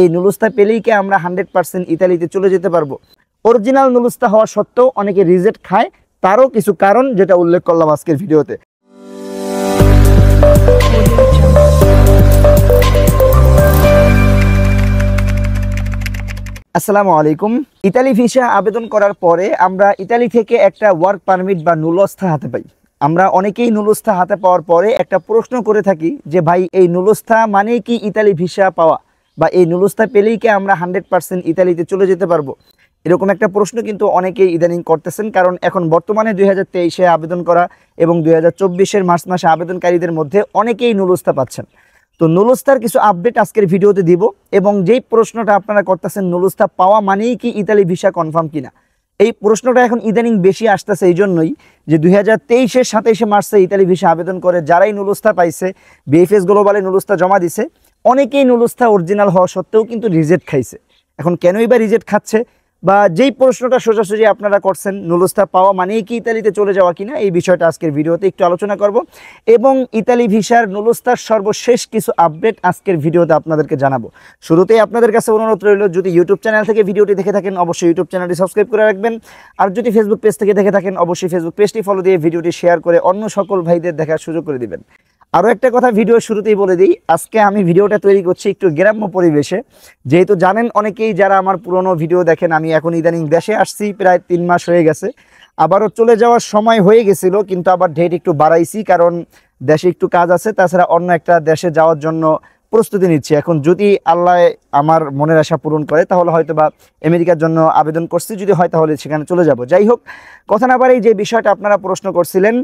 এই নুলুস্তা পেলেই কি আমরা হান্ড্রেড পার্সেন্ট ইতালিতে চলে যেতে পারবো অরিজিনাল নুলুস্তা হওয়া সত্ত্বেও অনেকে রিজেক্ট খায় তারও কিছু কারণ যেটা উল্লেখ করলাম আজকের ভিডিওতে আসসালামু আলাইকুম ইতালি ভিসা আবেদন করার পরে আমরা ইতালি থেকে একটা ওয়ার্ক পারমিট বা নুলস্থা হাতে পাই আমরা অনেকেই নুলস্থা হাতে পাওয়ার পরে একটা প্রশ্ন করে থাকি যে ভাই এই নুলস্থা মানে কি ইতালি ভিসা পাওয়া বা এই নুলুস্তা পেলেই কি আমরা হান্ড্রেড পার্সেন্ট ইতালিতে চলে যেতে পারবো এরকম একটা প্রশ্ন কিন্তু অনেকেই ইদানিং করতেছেন কারণ এখন বর্তমানে দুই হাজার তেইশে আবেদন করা এবং দুই হাজার চব্বিশের মার্চ মাসে আবেদনকারীদের মধ্যে অনেকেই নুলুস্তা পাচ্ছেন তো নুলুস্তার কিছু আপডেট আজকের ভিডিওতে দিব এবং যেই প্রশ্নটা আপনারা করতেছেন নুলুস্তা পাওয়া মানেই কি ইতালি ভিসা কনফার্ম কিনা এই প্রশ্নটা এখন ইদানিং বেশি আসতেছে এই জন্যই যে দুই হাজার তেইশের সাতাইশে মার্চে ইতালি ভিসা আবেদন করে যারাই নুলুস্তা পাইছে বিএফএস গ্লোবালে নুলুস্তা জমা দিছে অনেকেই নুলুস্থা অরিজিনাল হওয়া সত্ত্বেও কিন্তু রিজেক্ট খাইছে এখন কেনই বা রিজেক্ট খাচ্ছে বা যেই প্রশ্নটা সোজাসুজি আপনারা করছেন নুলুস্থা পাওয়া মানেই কি ইতালিতে চলে যাওয়া কিনা এই বিষয়টা আজকের ভিডিওতে একটু আলোচনা করব এবং ইতালি ভিসার নুলুস্তার সর্বশেষ কিছু আপডেট আজকের ভিডিওতে আপনাদেরকে জানাবো শুরুতেই আপনাদের কাছে অনুরোধ রইল যদি ইউটিউব চ্যানেল থেকে ভিডিওটি দেখে থাকেন অবশ্যই ইউটিউব চ্যানেলটি সাবস্ক্রাইব করে রাখবেন আর যদি ফেসবুক পেজ থেকে দেখে থাকেন অবশ্যই ফেসবুক পেজটি ফলো দিয়ে ভিডিওটি শেয়ার করে অন্য সকল ভাইদের দেখার সুযোগ করে দিবেন আরও একটা কথা ভিডিও শুরুতেই বলে দিই আজকে আমি ভিডিওটা তৈরি করছি একটু গ্রাম্য পরিবেশে যেহেতু জানেন অনেকেই যারা আমার পুরনো ভিডিও দেখেন আমি এখন ইদানিং দেশে আসছি প্রায় তিন মাস হয়ে গেছে আবারও চলে যাওয়ার সময় হয়ে গেছিল কিন্তু আবার ঢেট একটু বাড়াইছি কারণ দেশে একটু কাজ আছে তাছাড়া অন্য একটা দেশে যাওয়ার জন্য প্রস্তুতি নিচ্ছি এখন যদি আল্লাহ আমার মনের আশা পূরণ করে তাহলে হয়তো বা আমেরিকার জন্য আবেদন করছি যদি হয় তাহলে সেখানে চলে যাব যাই হোক কথা না পারেই যে বিষয়টা আপনারা প্রশ্ন করছিলেন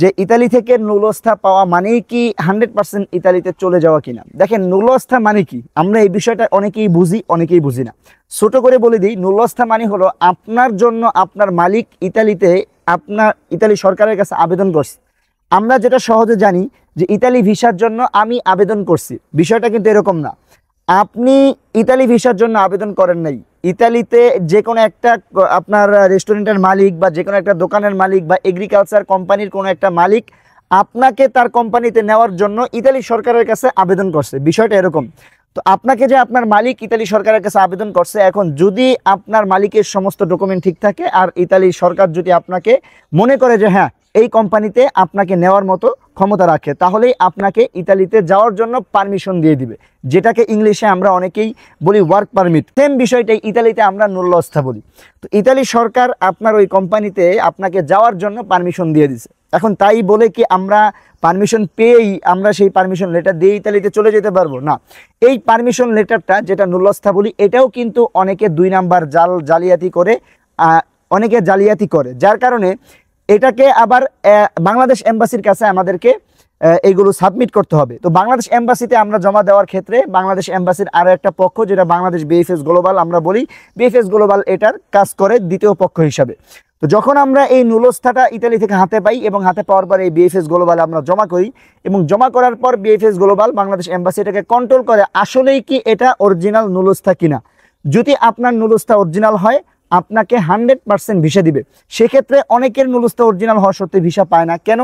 যে ইতালি থেকে নুলস্থা পাওয়া মানেই কি হান্ড্রেড পার্সেন্ট ইতালিতে চলে যাওয়া কিনা দেখেন নুলস্থা মানে কি আমরা এই বিষয়টা অনেকেই বুঝি অনেকেই বুঝি না ছোট করে বলে দিই নুলস্থা মানে হলো আপনার জন্য আপনার মালিক ইতালিতে আপনার ইতালি সরকারের কাছে আবেদন করছে আমরা যেটা সহজে জানি যে ইতালি ভিসার জন্য আমি আবেদন করছি বিষয়টা কিন্তু এরকম না আপনি ইতালি ভিসার জন্য আবেদন করেন নাই ইতালিতে যে কোনো একটা আপনার রেস্টুরেন্টের মালিক বা যে কোনো একটা দোকানের মালিক বা এগ্রিকালচার কোম্পানির কোনো একটা মালিক আপনাকে তার কোম্পানিতে নেওয়ার জন্য ইতালি সরকারের কাছে আবেদন করছে বিষয়টা এরকম তো আপনাকে যে আপনার মালিক ইতালি সরকারের কাছে আবেদন করছে এখন যদি আপনার মালিকের সমস্ত ডকুমেন্ট ঠিক থাকে আর ইতালি সরকার যদি আপনাকে মনে করে যে হ্যাঁ এই কোম্পানিতে আপনাকে নেওয়ার মতো ক্ষমতা রাখে তাহলেই আপনাকে ইতালিতে যাওয়ার জন্য পারমিশন দিয়ে দিবে যেটাকে ইংলিশে আমরা অনেকেই বলি ওয়ার্ক পারমিট সেম বিষয়টাই ইতালিতে আমরা নুল্লস্থা বলি তো ইতালি সরকার আপনার ওই কোম্পানিতে আপনাকে যাওয়ার জন্য পারমিশন দিয়ে দিছে এখন তাই বলে কি আমরা পারমিশন পেয়েই আমরা সেই পারমিশন লেটার দিয়ে ইতালিতে চলে যেতে পারবো না এই পারমিশন লেটারটা যেটা নুল্লস্থা বলি এটাও কিন্তু অনেকে দুই নাম্বার জাল জালিয়াতি করে অনেকে জালিয়াতি করে যার কারণে এটাকে আবার বাংলাদেশ এম্বাসির কাছে আমাদেরকে এইগুলো সাবমিট করতে হবে তো বাংলাদেশ এম্বাসিতে আমরা জমা দেওয়ার ক্ষেত্রে বাংলাদেশ এম্বাসির আরও একটা পক্ষ যেটা বাংলাদেশ বিএফএস গ্লোবাল আমরা বলি বিএফএস গ্লোবাল এটার কাজ করে দ্বিতীয় পক্ষ হিসাবে তো যখন আমরা এই নুলস্থাটা ইতালি থেকে হাতে পাই এবং হাতে পাওয়ার পর এই বিএফএস গ্লোবাল আমরা জমা করি এবং জমা করার পর বিএফএস গ্লোবাল বাংলাদেশ এম্বাসি এটাকে কন্ট্রোল করে আসলেই কি এটা অরিজিনাল নুলস্থা কিনা যদি আপনার নুলস্থা অরিজিনাল হয় আপনাকে হান্ড্রেড পার্সেন্ট ভিসা দিবে সেক্ষেত্রে অনেকের নুলুস্তা অরিজিনাল হওয়া সত্ত্বে ভিসা পায় না কেন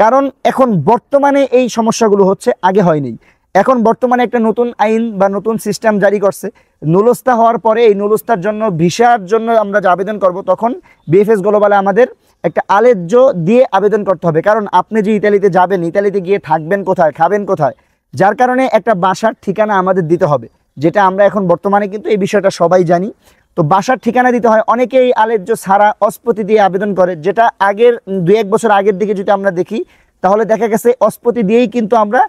কারণ এখন বর্তমানে এই সমস্যাগুলো হচ্ছে আগে হয়নি এখন বর্তমানে একটা নতুন আইন বা নতুন সিস্টেম জারি করছে নুলস্তা হওয়ার পরে এই নুলস্তার জন্য ভিসার জন্য আমরা যে আবেদন করব তখন বিএফএস গ্লোবালে আমাদের একটা আলেজ্য দিয়ে আবেদন করতে হবে কারণ আপনি যে ইতালিতে যাবেন ইতালিতে গিয়ে থাকবেন কোথায় খাবেন কোথায় যার কারণে একটা বাসার ঠিকানা আমাদের দিতে হবে যেটা আমরা এখন বর্তমানে কিন্তু এই বিষয়টা সবাই জানি তো বাসার ঠিকানা দিতে হয় অনেকেই আলেজ্য সারা অস্পতি দিয়ে আবেদন করে যেটা আগের দু এক বছর আগের দিকে যদি আমরা দেখি তাহলে দেখা গেছে অস্পতি দিয়েই কিন্তু আমরা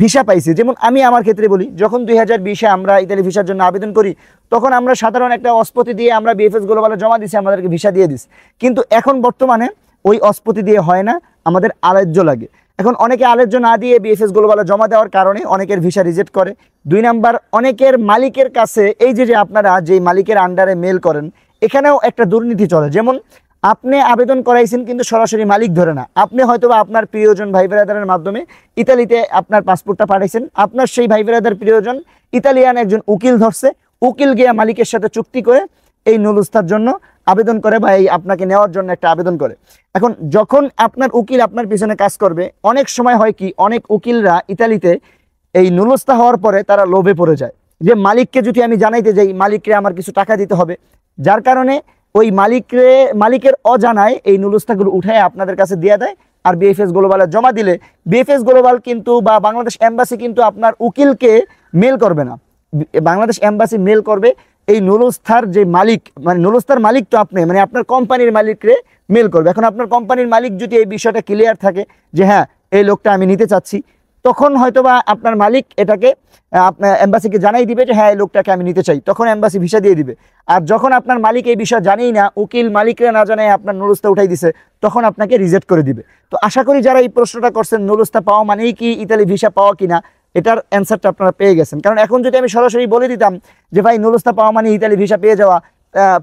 ভিসা পাইছি যেমন আমি আমার ক্ষেত্রে বলি যখন দুই হাজার বিশে আমরা ইতালি ভিসার জন্য আবেদন করি তখন আমরা সাধারণ একটা অস্পতি দিয়ে আমরা বিএফএস গ্লোবালে জমা দিছি আমাদেরকে ভিসা দিয়ে দিস কিন্তু এখন বর্তমানে ওই অস্পতি দিয়ে হয় না আমাদের আলেজ্য লাগে এখন অনেকে আলোচ্য না দিয়ে বিএসএস গ্লোবালে জমা দেওয়ার কারণে অনেকের ভিসা রিজেক্ট করে দুই নাম্বার অনেকের মালিকের কাছে এই যে যে আপনারা যেই মালিকের আন্ডারে মেল করেন এখানেও একটা দুর্নীতি চলে যেমন আপনি আবেদন করাইছেন কিন্তু সরাসরি মালিক ধরে না আপনি হয়তো আপনার প্রিয়জন ভাই ব্রাদারের মাধ্যমে ইতালিতে আপনার পাসপোর্টটা পাঠাইছেন আপনার সেই ভাই ব্রাদার প্রিয়জন ইতালিয়ান একজন উকিল ধরছে উকিল গিয়া মালিকের সাথে চুক্তি করে এই নুলুস্তার জন্য আবেদন করে বা এই আপনাকে নেওয়ার জন্য একটা আবেদন করে এখন যখন আপনার উকিল আপনার পিছনে কাজ করবে অনেক সময় হয় কি অনেক উকিলরা ইতালিতে এই নুলস্তা হওয়ার পরে তারা লোভে পড়ে যায় যে মালিককে যদি আমি জানাইতে যাই মালিককে আমার কিছু টাকা দিতে হবে যার কারণে ওই মালিকরে মালিকের অজানায় এই নুলস্তাগুলো উঠায় আপনাদের কাছে দিয়ে দেয় আর বিএফএস গ্লোবালে জমা দিলে বিএফএস গ্লোবাল কিন্তু বা বাংলাদেশ এম্বাসি কিন্তু আপনার উকিলকে মেল করবে না বাংলাদেশ এম্বাসি মেল করবে এই নলস্থার যে মালিক মানে নলস্থার মালিক তো আপনি মানে আপনার কোম্পানির মালিকরে মেল করবে এখন আপনার কোম্পানির মালিক যদি এই বিষয়টা ক্লিয়ার থাকে যে হ্যাঁ এই লোকটা আমি নিতে চাচ্ছি তখন হয়তোবা আপনার মালিক এটাকে আপনার অ্যাম্বাসিকে জানাই দিবে যে হ্যাঁ এই লোকটাকে আমি নিতে চাই তখন অ্যাম্বাসি ভিসা দিয়ে দিবে আর যখন আপনার মালিক এই বিষয় জানেই না উকিল মালিকরা না জানায় আপনার নুরুস্তা উঠাই দিছে তখন আপনাকে রিজেক্ট করে দিবে তো আশা করি যারা এই প্রশ্নটা করছেন নুরুস্তা পাওয়া মানেই কি ইতালি ভিসা পাওয়া কিনা এটার অ্যান্সারটা আপনারা পেয়ে গেছেন কারণ এখন যদি আমি সরাসরি বলে দিতাম যে ভাই নুলুস্তা পাওয়া মানে ইতালি ভিসা পেয়ে যাওয়া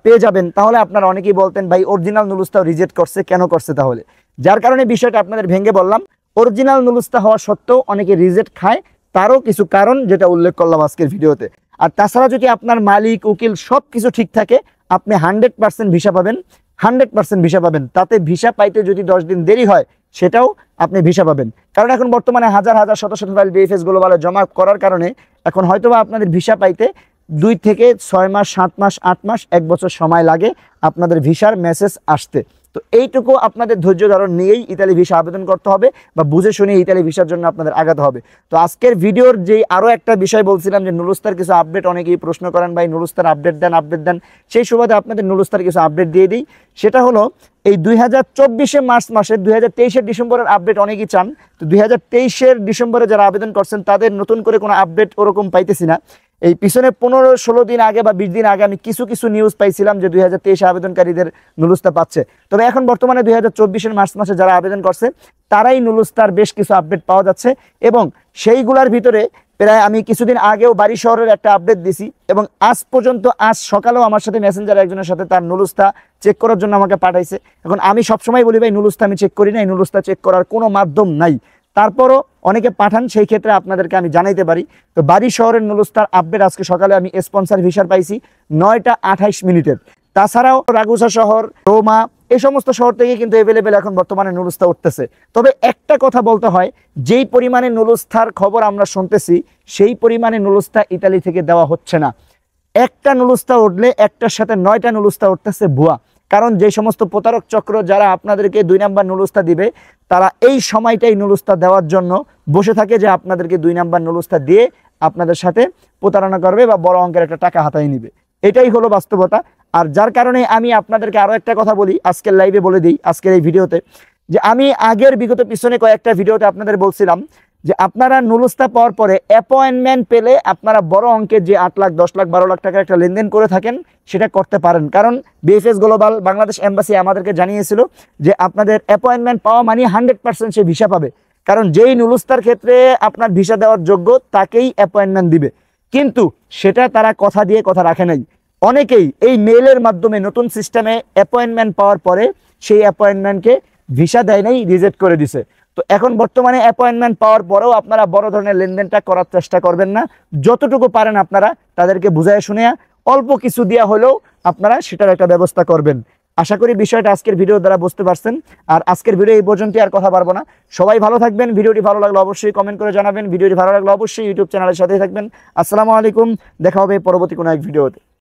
পেয়ে যাবেন তাহলে আপনারা অনেকেই বলতেন ভাই অরিজিনাল নুলুস্তাও রিজেক্ট করছে কেন করছে তাহলে যার কারণে বিষয়টা আপনাদের ভেঙে বললাম অরিজিনাল নুলুস্তা হওয়া সত্ত্বেও অনেকে রিজেক্ট খায় তারও কিছু কারণ যেটা উল্লেখ করলাম আজকের ভিডিওতে আর তাছাড়া যদি আপনার মালিক উকিল সব কিছু ঠিক থাকে আপনি হান্ড্রেড পার্সেন্ট ভিসা পাবেন হান্ড্রেড পার্সেন্ট ভিসা পাবেন তাতে ভিসা পাইতে যদি দশ দিন দেরি হয় সেটাও আপনি ভিসা পাবেন কারণ এখন বর্তমানে হাজার হাজার শত শত ফাইল বিএফএস গ্লোবালে জমা করার কারণে এখন হয়তোবা আপনাদের ভিসা পাইতে দুই থেকে ছয় মাস সাত মাস আট মাস এক বছর সময় লাগে আপনাদের ভিসার মেসেজ আসতে তো এইটুকু আপনাদের ধৈর্য ধারণ নিয়েই ইতালি ভিসা আবেদন করতে হবে বা বুঝে শুনে ইতালি ভিসার জন্য আপনাদের আগাতে হবে তো আজকের ভিডিওর যে আরও একটা বিষয় বলছিলাম যে নুরুস্তার কিছু আপডেট অনেকেই প্রশ্ন করেন ভাই নুরুস্তার আপডেট দেন আপডেট দেন সেই সুবাদে আপনাদের নুরুস্তার কিছু আপডেট দিয়ে দিই সেটা হলো এই দুই হাজার চব্বিশে মার্চ মাসের দুই হাজার তেইশের ডিসেম্বরের আপডেট অনেকেই চান তো দুই হাজার তেইশের ডিসেম্বরে যারা আবেদন করছেন তাদের নতুন করে কোনো আপডেট ওরকম পাইতেছি না এই পিছনে পনেরো ষোলো দিন আগে বা বিশ দিন আগে আমি কিছু কিছু নিউজ পাইছিলাম যে দুই হাজার তেইশে আবেদনকারীদের নুলুস্তা পাচ্ছে তবে এখন বর্তমানে দুই হাজার চব্বিশের মার্চ মাসে যারা আবেদন করছে তারাই নুলুস্তার বেশ কিছু আপডেট পাওয়া যাচ্ছে এবং সেইগুলার ভিতরে প্রায় আমি কিছুদিন আগেও বাড়ি শহরের একটা আপডেট দিছি এবং আজ পর্যন্ত আজ সকালেও আমার সাথে মেসেঞ্জার একজনের সাথে তার নুলুস্তা চেক করার জন্য আমাকে পাঠাইছে এখন আমি সবসময় বলি ভাই নুলুস্তা আমি চেক করি না এই নুলুস্তা চেক করার কোনো মাধ্যম নাই তারপরও অনেকে পাঠান সেই ক্ষেত্রে আপনাদেরকে আমি জানাইতে পারি তো বাড়ি শহরের নুলুস্তার আপডেট আজকে সকালে আমি স্পন্সার ভিসার পাইছি নয়টা আঠাইশ মিনিটের তাছাড়াও রাগুসা শহর রোমা এই সমস্ত শহর থেকে কিন্তু অ্যাভেলেবেল এখন বর্তমানে নুলুস্তা উঠতেছে তবে একটা কথা বলতে হয় যেই পরিমাণে নুলুস্তার খবর আমরা শুনতেছি সেই পরিমাণে নুলুস্তা ইতালি থেকে দেওয়া হচ্ছে না একটা নুলুস্তা উঠলে একটার সাথে নয়টা নুলুস্তা উঠতেছে ভুয়া কারণ যে সমস্ত প্রতারক চক্র যারা আপনাদেরকে দুই নাম্বার নুলুস্তা দিবে তারা এই সময়টাই নুলুস্তা দেওয়ার জন্য বসে থাকে যে আপনাদেরকে দুই নাম্বার নুলুস্তা দিয়ে আপনাদের সাথে প্রতারণা করবে বা বড় অঙ্কের একটা টাকা হাতায় নিবে এটাই হলো বাস্তবতা আর যার কারণে আমি আপনাদেরকে আরও একটা কথা বলি আজকের লাইভে বলে দিই আজকের এই ভিডিওতে যে আমি আগের বিগত পিছনে কয়েকটা ভিডিওতে আপনাদের বলছিলাম যে আপনারা নুলস্তা পাওয়ার পরে অ্যাপয়েন্টমেন্ট পেলে আপনারা বড় অঙ্কের যে আট লাখ দশ লাখ বারো লাখ টাকার একটা লেনদেন করে থাকেন সেটা করতে পারেন কারণ বিএফএস গ্লোবাল বাংলাদেশ এম্বাসি আমাদেরকে জানিয়েছিল যে আপনাদের অ্যাপয়েন্টমেন্ট পাওয়া মানে হান্ড্রেড পার্সেন্ট সে ভিসা পাবে কারণ যেই নুলুস্তার ক্ষেত্রে আপনার ভিসা দেওয়ার যোগ্য তাকেই অ্যাপয়েন্টমেন্ট দিবে কিন্তু সেটা তারা কথা দিয়ে কথা রাখে নাই অনেকেই এই মেলের মাধ্যমে নতুন সিস্টেমে অ্যাপয়েন্টমেন্ট পাওয়ার পরে সেই অ্যাপয়েন্টমেন্টকে ভিসা দেয় নাই রিজেক্ট করে দিছে তো এখন বর্তমানে অ্যাপয়েন্টমেন্ট পাওয়ার পরেও আপনারা বড় ধরনের লেনদেনটা করার চেষ্টা করবেন না যতটুকু পারেন আপনারা তাদেরকে বুঝায় শুনে অল্প কিছু দেওয়া হলেও আপনারা সেটার একটা ব্যবস্থা করবেন আশা করি বিষয়টা আজকের ভিডিও দ্বারা বুঝতে পারছেন আর আজকের ভিডিও এই পর্যন্তই আর কথা পারবো না সবাই ভালো থাকবেন ভিডিওটি ভালো লাগলে অবশ্যই কমেন্ট করে জানাবেন ভিডিওটি ভালো লাগলে অবশ্যই ইউটিউব চ্যানেলের সাথেই থাকবেন আসসালামু আলাইকুম দেখা হবে পরবর্তী কোনো এক ভিডিওতে